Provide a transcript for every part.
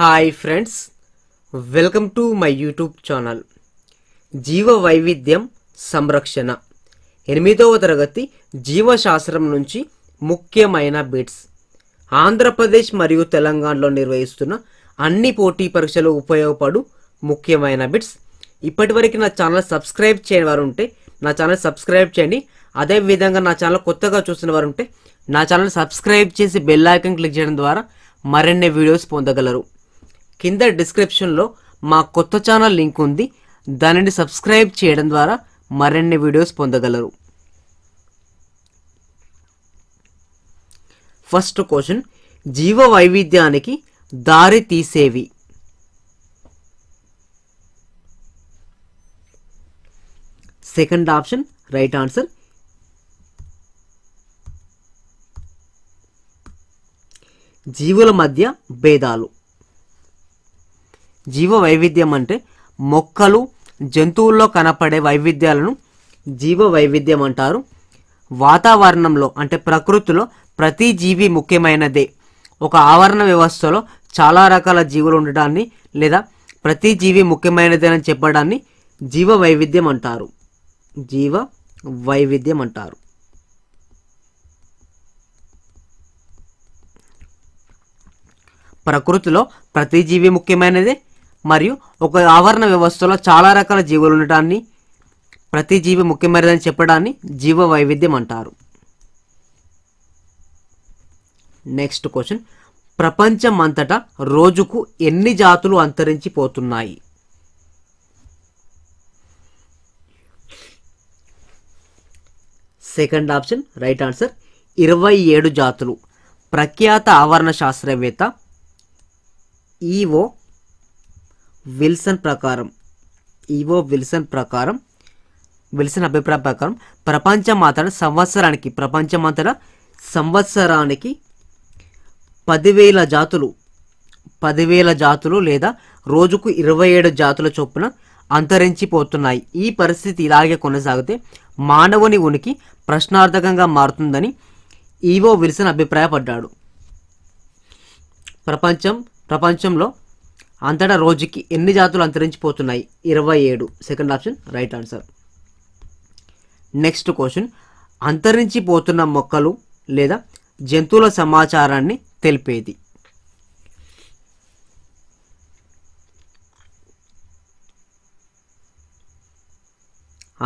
hi friends welcome to my YouTube channel జీవ వైవిధ్యం సంరక్షణ ఎనిమిదవ తరగతి జీవశాస్త్రం నుంచి ముఖ్యమైన బిట్స్ ఆంధ్రప్రదేశ్ మరియు తెలంగాణలో నిర్వహిస్తున్న అన్ని పోటీ పరీక్షలు ఉపయోగపడు ముఖ్యమైన బిట్స్ ఇప్పటివరకు నా ఛానల్ సబ్స్క్రైబ్ చేయని వారు ఉంటే నా ఛానల్ సబ్స్క్రైబ్ చేయండి అదేవిధంగా నా ఛానల్ కొత్తగా చూసిన వారు ఉంటే నా ఛానల్ సబ్స్క్రైబ్ చేసి బెల్ ఐకన్ క్లిక్ చేయడం ద్వారా మరిన్ని వీడియోస్ పొందగలరు కింద డిస్క్రిప్షన్లో మా కొత్త ఛానల్ లింక్ ఉంది దానిని సబ్స్క్రైబ్ చేయడం ద్వారా మరిన్ని వీడియోస్ పొందగలరు ఫస్ట్ క్వశ్చన్ జీవ వైవిధ్యానికి దారి తీసేవి సెకండ్ ఆప్షన్ రైట్ ఆన్సర్ జీవుల మధ్య భేదాలు జీవ వైవిధ్యం అంటే మొక్కలు జంతువుల్లో కనపడే వైవిధ్యాలను జీవ వైవిధ్యం అంటారు వాతావరణంలో అంటే ప్రకృతిలో ప్రతి జీవి ముఖ్యమైనదే ఒక ఆవరణ వ్యవస్థలో చాలా రకాల జీవులు ఉండడాన్ని లేదా ప్రతి జీవి ముఖ్యమైనదే అని చెప్పడాన్ని జీవ వైవిధ్యం అంటారు జీవ వైవిధ్యం అంటారు ప్రకృతిలో ప్రతి జీవి ముఖ్యమైనదే మరియు ఒక ఆవరణ వ్యవస్థలో చాలా రకాల జీవులు ఉండటాన్ని ప్రతి జీవి ముఖ్యమైనదని చెప్పడాన్ని జీవ వైవిధ్యం అంటారు నెక్స్ట్ క్వశ్చన్ ప్రపంచం అంతటా రోజుకు ఎన్ని జాతులు అంతరించిపోతున్నాయి సెకండ్ ఆప్షన్ రైట్ ఆన్సర్ ఇరవై ఏడు జాతులు ప్రఖ్యాత ఆవరణ శాస్త్రవేత్త ఈఓ e విల్సన్ ప్రకారం ఈవో విల్సన్ ప్రకారం విల్సన్ అభిప్రాయం ప్రకారం ప్రపంచమంతట సంవత్సరానికి ప్రపంచమంతట సంవత్సరానికి పదివేల జాతులు పదివేల జాతులు లేదా రోజుకు ఇరవై ఏడు జాతుల చొప్పున అంతరించిపోతున్నాయి ఈ పరిస్థితి ఇలాగే కొనసాగితే మానవుని ఉనికి ప్రశ్నార్థకంగా మారుతుందని ఈవో విల్సన్ అభిప్రాయపడ్డాడు ప్రపంచం ప్రపంచంలో అంతటా రోజుకి ఎన్ని జాతులు అంతరించిపోతున్నాయి ఇరవై ఏడు second option right answer next question అంతరించిపోతున్న మొక్కలు లేదా జంతువుల సమాచారాన్ని తెలిపేది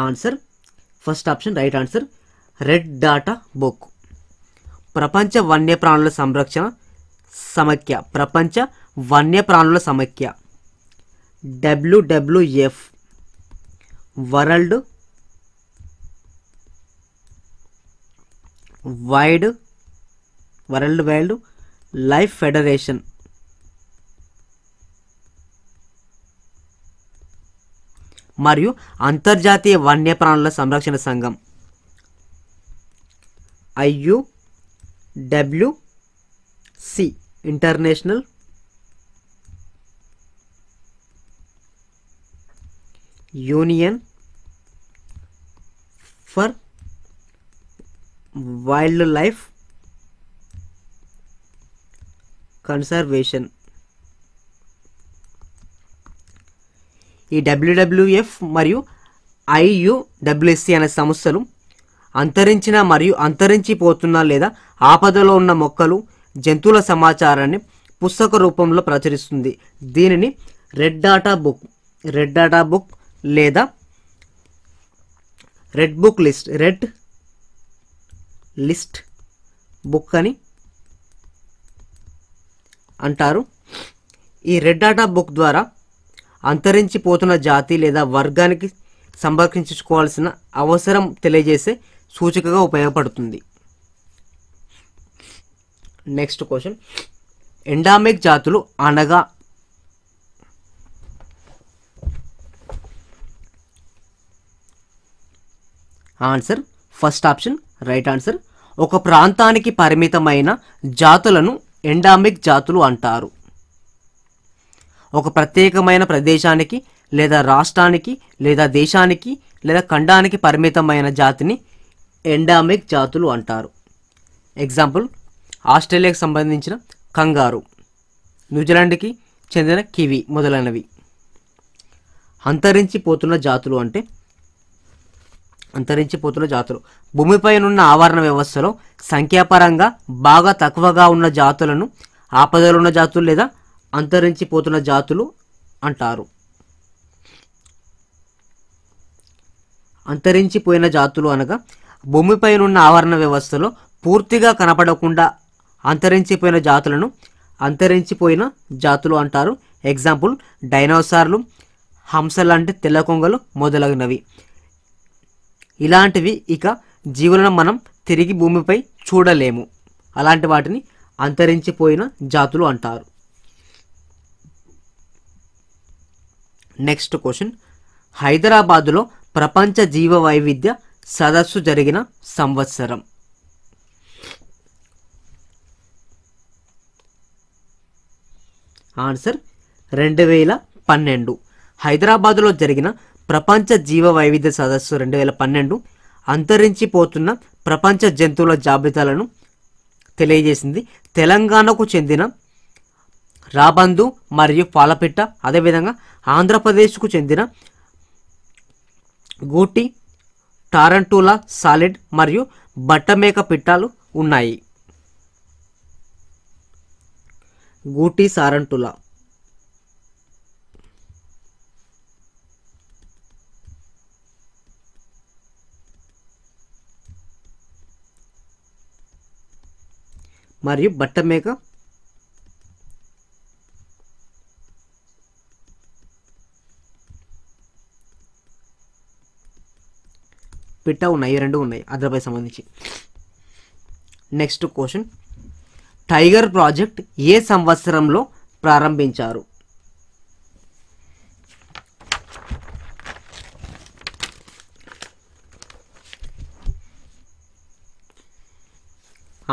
answer first option right answer red data book ప్రపంచ వన్యప్రాణుల సంరక్షణ సమఖ్య ప్రపంచ వన్యప్రాణుల సమైక్య WWF world wide world wild life federation మరియు అంతర్జాతీయ వన్యప్రాణుల సంరక్షణ సంఘం IUWC international union for wildlife conservation ఈ డబ్ల్యూడబ్ల్యూఎఫ్ మరియు ఐయుడబ్ల్యూఎస్సి అనే సంస్థలు అంతరించిన మరియు అంతరించిపోతున్న లేదా ఆపదలో ఉన్న మొక్కలు జంతువుల సమాచారాన్ని పుస్తక రూపంలో ప్రచురిస్తుంది దీనిని red data book red data book లేదా red book list red list book అని అంటారు ఈ రెడ్ డాటా బుక్ ద్వారా అంతరించిపోతున్న జాతి లేదా వర్గానికి సంరక్షించుకోవాల్సిన అవసరం తెలియజేసే సూచికగా ఉపయోగపడుతుంది నెక్స్ట్ క్వశ్చన్ ఎండామిక్ జాతులు అనగా answer first option right answer ఒక ప్రాంతానికి పరిమితమైన జాతులను ఎండామిక్ జాతులు అంటారు ఒక ప్రత్యేకమైన ప్రదేశానికి లేదా రాష్ట్రానికి లేదా దేశానికి లేదా ఖండానికి పరిమితమైన జాతిని ఎండామిక్ జాతులు అంటారు ఎగ్జాంపుల్ ఆస్ట్రేలియాకు సంబంధించిన కంగారు న్యూజిలాండ్కి చెందిన కివి మొదలైనవి అంతరించిపోతున్న జాతులు అంటే అంతరించిపోతున్న జాతులు భూమిపై ఉన్న ఆవరణ వ్యవస్థలో సంఖ్యాపరంగా బాగా తక్కువగా ఉన్న జాతులను ఆపదలో ఉన్న జాతులు లేదా అంతరించిపోతున్న జాతులు అంటారు అంతరించిపోయిన జాతులు అనగా భూమిపై ఉన్న ఆవరణ వ్యవస్థలో పూర్తిగా కనపడకుండా అంతరించిపోయిన జాతులను అంతరించిపోయిన జాతులు అంటారు ఎగ్జాంపుల్ డైనోసార్లు హంస లాంటి తెల్ల కొంగలు మొదలగునవి ఇలాంటివి ఇక జీవులను మనం తిరిగి భూమిపై చూడలేము అలాంటి వాటిని అంతరించిపోయిన జాతులు అంటారు నెక్స్ట్ క్వశ్చన్ హైదరాబాదులో ప్రపంచ జీవ వైవిధ్య సదస్సు జరిగిన సంవత్సరం ఆన్సర్ రెండు వేల పన్నెండు హైదరాబాదులో జరిగిన ప్రపంచ జీవ వైవిధ్య సదస్సు రెండు వేల పన్నెండు అంతరించిపోతున్న ప్రపంచ జంతువుల జాబితాలను తెలియజేసింది తెలంగాణకు చెందిన రాబందు మరియు పాలపిట్ట అదేవిధంగా ఆంధ్రప్రదేశ్కు చెందిన గూటి టారంటూల సాలిడ్ మరియు బట్టమేక పిట్టాలు ఉన్నాయి గూటి సారంటులా మరియు బట్ట మేక పిట్ట ఉన్నాయి రెండు ఉన్నాయి ఆంధ్రపై సంబంధించి నెక్స్ట్ క్వశ్చన్ టైగర్ ప్రాజెక్ట్ ఏ సంవత్సరంలో ప్రారంభించారు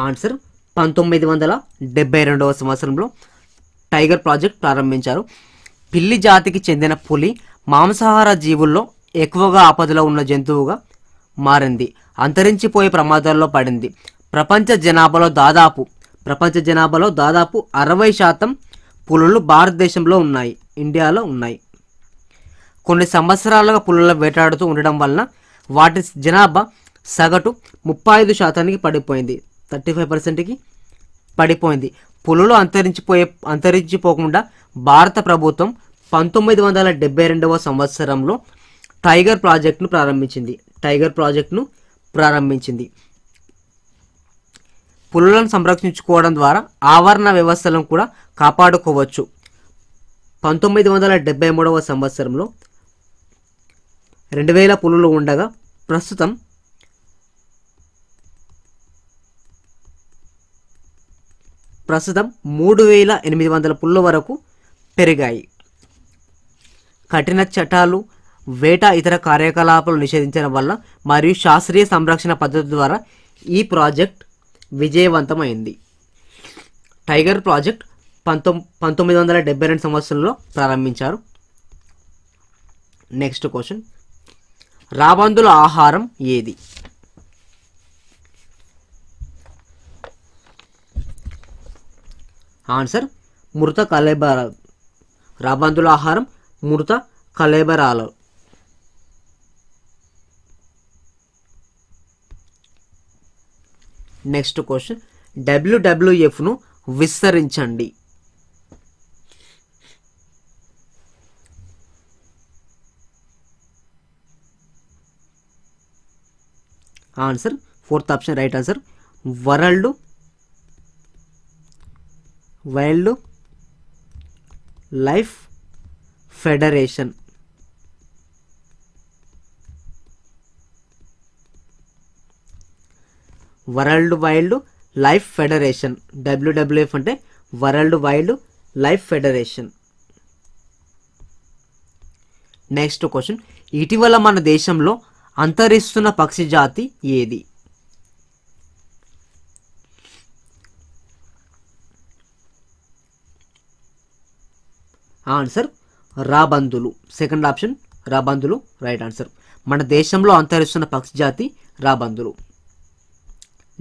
ఆన్సర్ పంతొమ్మిది వందల డెబ్బై రెండవ సంవత్సరంలో టైగర్ ప్రాజెక్ట్ ప్రారంభించారు పిల్లి జాతికి చెందిన పులి మాంసాహార జీవుల్లో ఎక్కువగా ఆపదలో ఉన్న జంతువుగా మారింది అంతరించిపోయే ప్రమాదాల్లో పడింది ప్రపంచ జనాభాలో దాదాపు ప్రపంచ జనాభాలో దాదాపు అరవై శాతం పులులు భారతదేశంలో ఉన్నాయి ఇండియాలో ఉన్నాయి కొన్ని సంవత్సరాలుగా పులుల వేటాడుతూ ఉండడం వలన వాటి జనాభా సగటు ముప్పై ఐదు శాతానికి పడిపోయింది థర్టీ ఫైవ్ పర్సెంట్కి పడిపోయింది పులులు అంతరించిపోయే అంతరించిపోకుండా భారత ప్రభుత్వం పంతొమ్మిది వందల డెబ్బై రెండవ సంవత్సరంలో టైగర్ ప్రాజెక్టును ప్రారంభించింది టైగర్ ప్రాజెక్ట్ను ప్రారంభించింది పులులను సంరక్షించుకోవడం ద్వారా ఆవరణ వ్యవస్థలను కూడా కాపాడుకోవచ్చు పంతొమ్మిది వందల డెబ్బై మూడవ సంవత్సరంలో రెండు వేల పులులు ఉండగా ప్రస్తుతం ప్రస్తుతం మూడు వేల ఎనిమిది వందల పుల్ల వరకు పెరిగాయి కఠిన చట్టాలు వేట ఇతర కార్యకలాపాలు నిషేధించడం వల్ల మరియు శాస్త్రీయ సంరక్షణ పద్ధతి ద్వారా ఈ ప్రాజెక్ట్ విజయవంతమైంది టైగర్ ప్రాజెక్ట్ పంతొమ్ పంతొమ్మిది వందల డెబ్బై రెండు సంవత్సరంలో ప్రారంభించారు నెక్స్ట్ క్వశ్చన్ రాబందుల ఆహారం ఏది ఆన్సర్ మృత కలేబరాలు రాబందుల ఆహారం మృత కలేబరాలు నెక్స్ట్ క్వశ్చన్ డబ్ల్యూడబ్ల్యూఎఫ్ను విస్తరించండి answer fourth option right answer world wild life federation world wild life federation WWF అంటే world wild life federation next question ఇటీవల మన దేశంలో అంతరిస్తున్న పక్షి జాతి ఏది ఆన్సర్ రాబందులు సెకండ్ ఆప్షన్ రాబందులు రైట్ ఆన్సర్ మన దేశంలో అంతరిస్తున్న పక్షి జాతి రాబందులు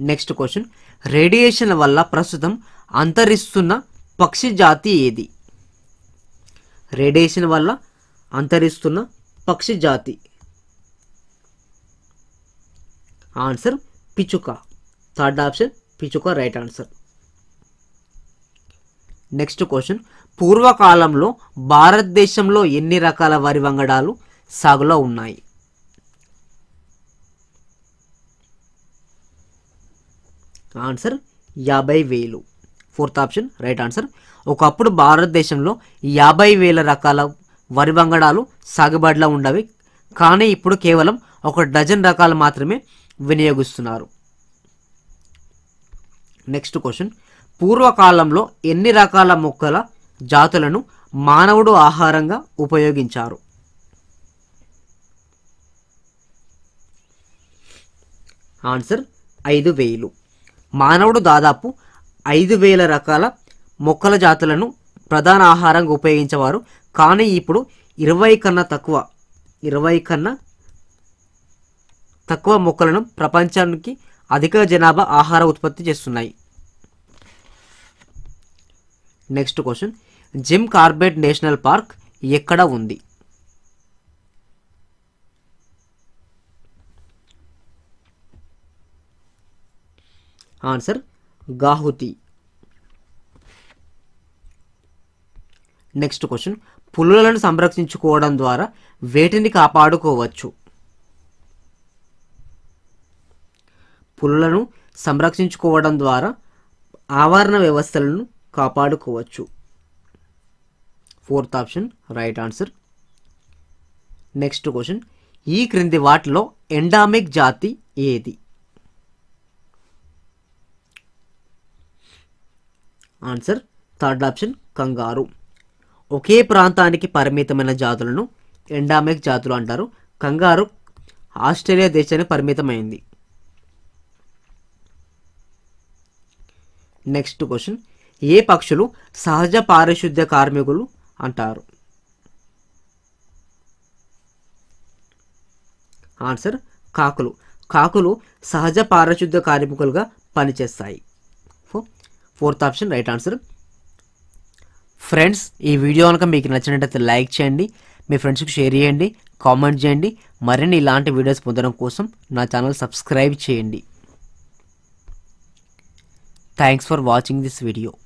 నెక్స్ట్ క్వశ్చన్ రేడియేషన్ల వల్ల ప్రస్తుతం అంతరిస్తున్న పక్షి జాతి ఏది రేడియేషన్ వల్ల అంతరిస్తున్న పక్షి జాతి ఆన్సర్ పిచుక థర్డ్ ఆప్షన్ పిచుక రైట్ ఆన్సర్ నెక్స్ట్ క్వశ్చన్ పూర్వకాలంలో భారతదేశంలో ఎన్ని రకాల వరి వంగడాలు సాగులో ఉన్నాయి ఆన్సర్ యాభై వేలు ఫోర్త్ ఆప్షన్ రైట్ ఆన్సర్ ఒకప్పుడు భారతదేశంలో యాభై వేల రకాల వరి వంగడాలు సాగుబడిలో ఉండవి కానీ ఇప్పుడు కేవలం ఒక డజన్ రకాలు మాత్రమే వినియోగిస్తున్నారు నెక్స్ట్ క్వశ్చన్ పూర్వకాలంలో ఎన్ని రకాల మొక్కల జాతులను మానవుడు ఆహారంగా ఉపయోగించారు ఆన్సర్ ఐదు వేలు మానవుడు దాదాపు ఐదు వేల రకాల మొక్కల జాతులను ప్రధాన ఆహారంగా ఉపయోగించేవారు కానీ ఇప్పుడు ఇరవై కన్నా తక్కువ ఇరవై కన్నా తక్కువ మొక్కలను ప్రపంచానికి అధిక జనాభా ఆహార ఉత్పత్తి చేస్తున్నాయి next question Jim Corbett national park ఎక్కడ ఉంది ఆన్సర్ గాహుతి నెక్స్ట్ క్వశ్చన్ పులులను సంరక్షించుకోవడం ద్వారా వేటిని కాపాడుకోవచ్చు పులులను సంరక్షించుకోవడం ద్వారా ఆవరణ వ్యవస్థలను కాపాడుకోవచ్చు fourth option right answer next question ఈ క్రింది వాటిలో ఎండామిక్ జాతి ఏది ఆన్సర్ థర్డ్ ఆప్షన్ కంగారు ఒకే ప్రాంతానికి పరిమితమైన జాతులను ఎండామిక్ జాతులు అంటారు కంగారు ఆస్ట్రేలియా దేశానికి పరిమితమైంది నెక్స్ట్ క్వశ్చన్ ఏ పక్షులు సహజ పారిశుద్ధ్య కార్మికులు అంటారు ఆన్సర్ కాకులు కాకులు సహజ పారిశుద్ధ కార్మికులుగా పనిచేస్తాయి fourth option right answer friends ఈ వీడియో కనుక మీకు నచ్చినట్టయితే లైక్ చేయండి మీ ఫ్రెండ్స్కి షేర్ చేయండి కామెంట్ చేయండి మరిన్ని ఇలాంటి వీడియోస్ పొందడం కోసం నా ఛానల్ సబ్స్క్రైబ్ చేయండి thanks for watching this video